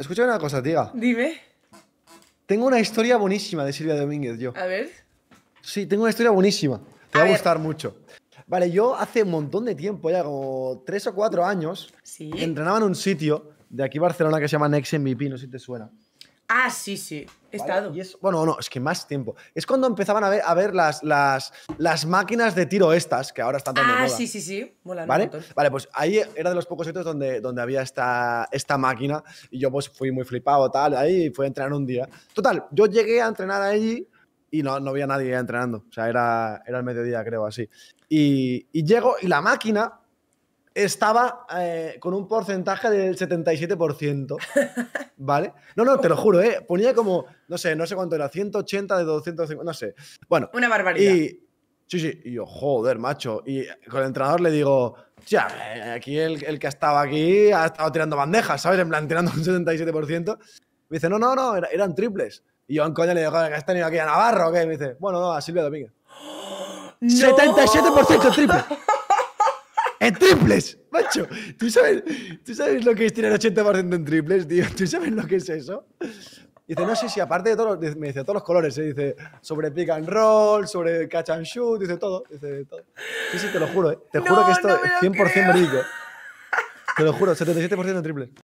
Escucha una cosa, tía. Dime. Tengo una historia buenísima de Silvia Domínguez, yo. A ver. Sí, tengo una historia buenísima. Te va a gustar mucho. Vale, yo hace un montón de tiempo, ya como tres o cuatro años, entrenaba en un sitio de aquí Barcelona que se llama Next MVP, no sé si te suena. Ah, sí, sí. He estado. bueno, no, es que más tiempo. Es cuando empezaban a ver, a ver las, las, las máquinas de tiro estas, que ahora están tan ah, de sí, sí, sí. ¿Vale? pues ahí era de los pocos sitios donde, donde había esta, esta máquina y yo pues fui muy flipado tal, ahí fui a entrenar un día. Total, yo llegué a entrenar allí y no, no había nadie entrenando. O sea, era, era el mediodía, creo, así. Y, y llego y la máquina estaba eh, con un porcentaje del 77%, ¿vale? No, no, te lo juro, ¿eh? Ponía como, no sé, no sé cuánto era, 180 de 250, no sé. Bueno. Una barbaridad. Y, sí, sí, y yo, joder, macho. Y con el entrenador le digo, ya, eh, aquí el, el que estaba aquí ha estado tirando bandejas, ¿sabes? En plan, tirando un 77%. Me dice, no, no, no, eran triples. Y yo en coña le digo, ¿que has tenido aquí a Navarro o qué? me dice, bueno, no, a Silvia Domínguez. 77% triple. en triples, macho. ¿Tú sabes, ¿Tú sabes lo que es tirar 80% en triples, tío? ¿Tú sabes lo que es eso? dice, no, sé si aparte de todos me dice, todos los colores, se ¿eh? dice, sobre pick and roll, sobre catch and shoot, dice todo, dice todo. Sí, sí, te lo juro, ¿eh? te juro que esto es 100% verídico. Te lo juro, 77% en triples.